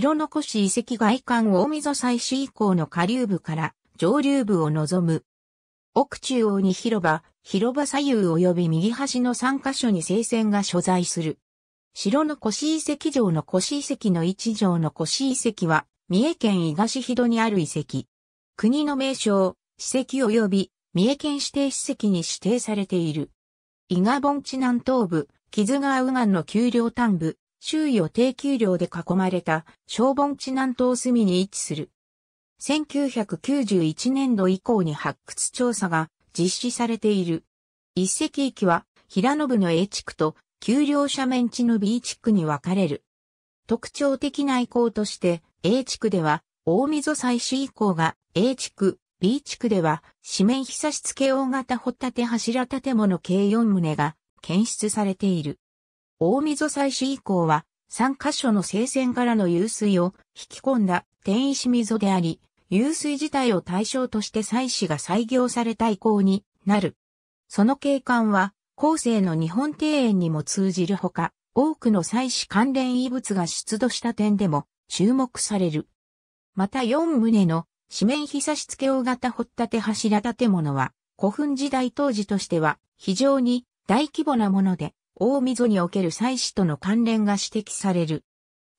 城残し遺跡外観大溝祭祀以降の下流部から上流部を望む。奥中央に広場、広場左右及び右端の3カ所に聖戦が所在する。城の腰遺跡城の腰遺跡の一条の腰遺跡は、三重県東ひどにある遺跡。国の名称、史跡及び三重県指定史跡に指定されている。伊賀盆地南東部、木津川右岸の丘陵端部、周囲を低給料で囲まれた小盆地南東隅に位置する。1991年度以降に発掘調査が実施されている。一石域は平野部の A 地区と丘陵斜面地の B 地区に分かれる。特徴的な遺構として A 地区では大溝採取遺構が A 地区、B 地区では四面ひさし付け大型掘立柱建物計4棟が検出されている。大溝祭祀以降は、3カ所の聖戦からの湧水を引き込んだ天石溝であり、湧水自体を対象として祭祀が採行された以降になる。その景観は、後世の日本庭園にも通じるほか、多くの祭祀関連遺物が出土した点でも注目される。また4棟の四面ひさし付け大型掘立柱建物は古墳時代当時としては非常に大規模なもので大溝における祭祀との関連が指摘される。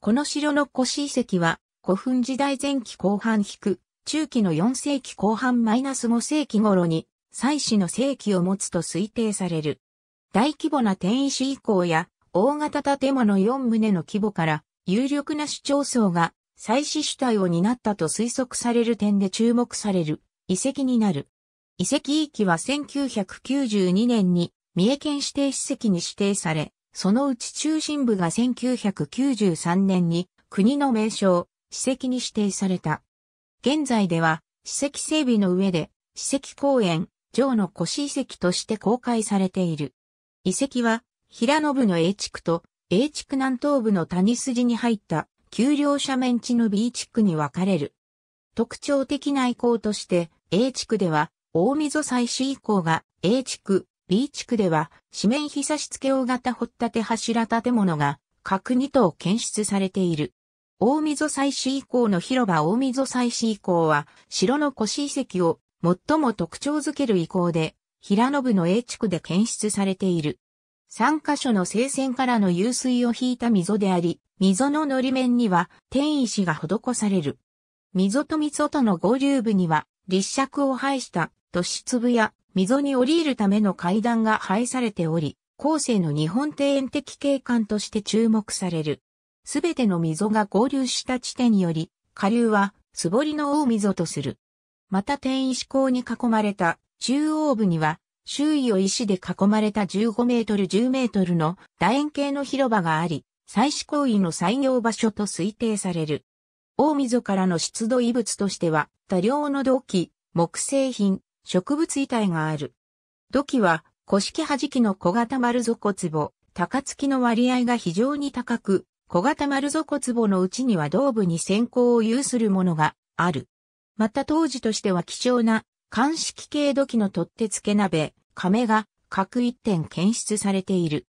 この城の古史遺跡は、古墳時代前期後半引く、中期の4世紀後半マイナス5世紀頃に、祭祀の世紀を持つと推定される。大規模な天移市以降や、大型建物4棟の規模から、有力な市町村が、祭祀主体を担ったと推測される点で注目される、遺跡になる。遺跡遺棄は1992年に三重県指定史跡に指定され、そのうち中心部が1993年に国の名称、史跡に指定された。現在では、史跡整備の上で、史跡公園、城の腰遺跡として公開されている。遺跡は、平野部の A 地区と、A 地区南東部の谷筋に入った丘陵斜面地の B 地区に分かれる。特徴的な遺構として、A 地区では、大溝祭祀遺構が A 地区、B 地区では、四面ひさし付け大型掘立柱建物が各2棟検出されている。大溝祭祀以降の広場大溝祭祀以降は、城の腰遺跡を最も特徴づける遺構で、平信の A 地区で検出されている。3カ所の聖戦からの湧水を引いた溝であり、溝ののり面には天石が施される。溝と溝との合流部には、立石を排した土質部や溝に降りるための階段が配されており、後世の日本庭園的景観として注目される。すべての溝が合流した地点により、下流は素りの大溝とする。また天石港に囲まれた中央部には、周囲を石で囲まれた15メートル10メートルの楕円形の広場があり、祭祀行為の採用場所と推定される。大溝からの出土遺物としては、多量の土器、木製品、植物遺体がある。土器は、古式弾きの小型丸底壺、高月の割合が非常に高く、小型丸底壺のうちには胴部に先行を有するものがある。また当時としては貴重な、乾式系土器の取っ手付け鍋、亀が各一点検出されている。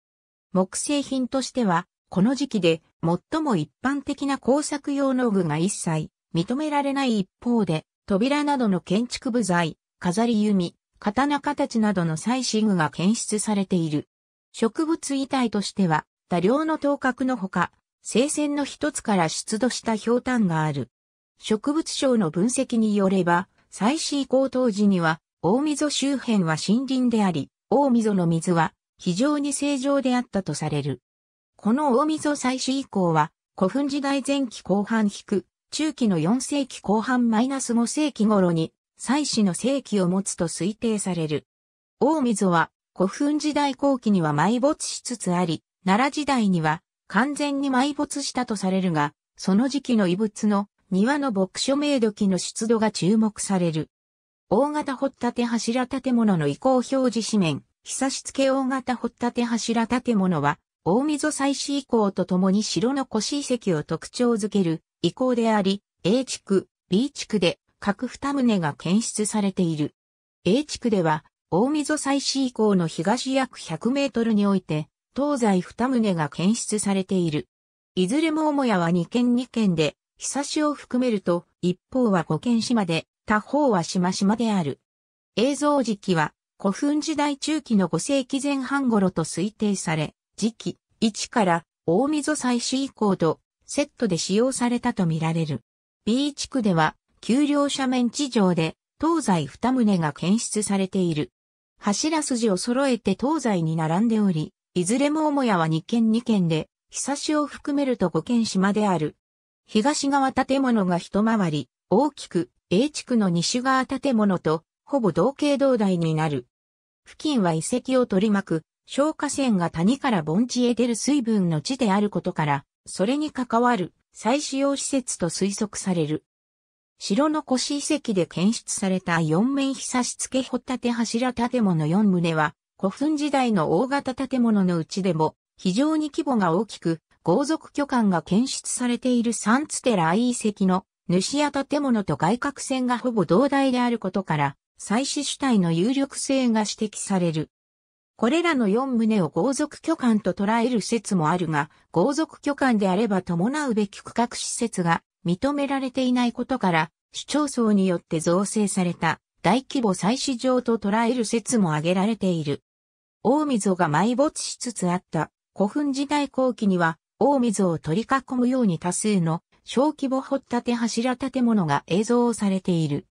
木製品としては、この時期で最も一般的な工作用の具が一切認められない一方で、扉などの建築部材、飾り弓、刀形などの採取具が検出されている。植物遺体としては、多量の頭角のほか、生鮮の一つから出土した氷炭がある。植物省の分析によれば、採取移行当時には、大溝周辺は森林であり、大溝の水は非常に正常であったとされる。この大溝採取以降は、古墳時代前期後半引く、中期の4世紀後半マイナス5世紀頃に祭祀の世紀を持つと推定される。大溝は古墳時代後期には埋没しつつあり、奈良時代には完全に埋没したとされるが、その時期の遺物の庭の牧所名土器の出土が注目される。大型掘立柱建物の移行表示紙面、久し付大型掘立柱建物は、大溝祭祀遺構とともに城の古史遺跡を特徴づける遺構であり、A 地区、B 地区で各二棟が検出されている。A 地区では、大溝祭祀以降の東約100メートルにおいて、東西二棟が検出されている。いずれも母屋は2軒2軒で、久しを含めると、一方は五軒島で、他方は島々である。映像時期は、古墳時代中期の5世紀前半頃と推定され、時期1から大溝祭祀以降とセットで使用されたとみられる。B 地区では丘陵斜面地上で東西二棟が検出されている。柱筋を揃えて東西に並んでおり、いずれも母屋は2軒2軒で、久しを含めると5軒島である。東側建物が一回り、大きく A 地区の西側建物と、ほぼ同型同大になる。付近は遺跡を取り巻く、消火栓が谷から盆地へ出る水分の地であることから、それに関わる再使用施設と推測される。城の腰遺跡で検出された四面ひさし付け掘立柱建物4棟は、古墳時代の大型建物のうちでも、非常に規模が大きく、豪族巨漢が検出されているサンツテラ遺跡の主屋建物と外郭線がほぼ同大であることから、祭祀主体の有力性が指摘される。これらの4棟を豪族巨漢と捉える説もあるが、豪族巨漢であれば伴うべき区画施設が認められていないことから、市町村によって造成された大規模祭祀場と捉える説も挙げられている。大溝が埋没しつつあった古墳時代後期には、大溝を取り囲むように多数の小規模掘っ立柱建物が映像をされている。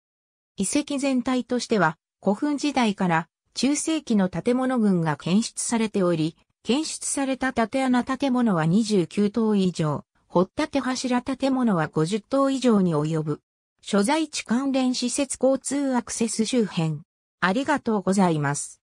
遺跡全体としては、古墳時代から中世紀の建物群が検出されており、検出された縦穴建物は29棟以上。掘った手柱建物は50棟以上に及ぶ。所在地関連施設交通アクセス周辺。ありがとうございます。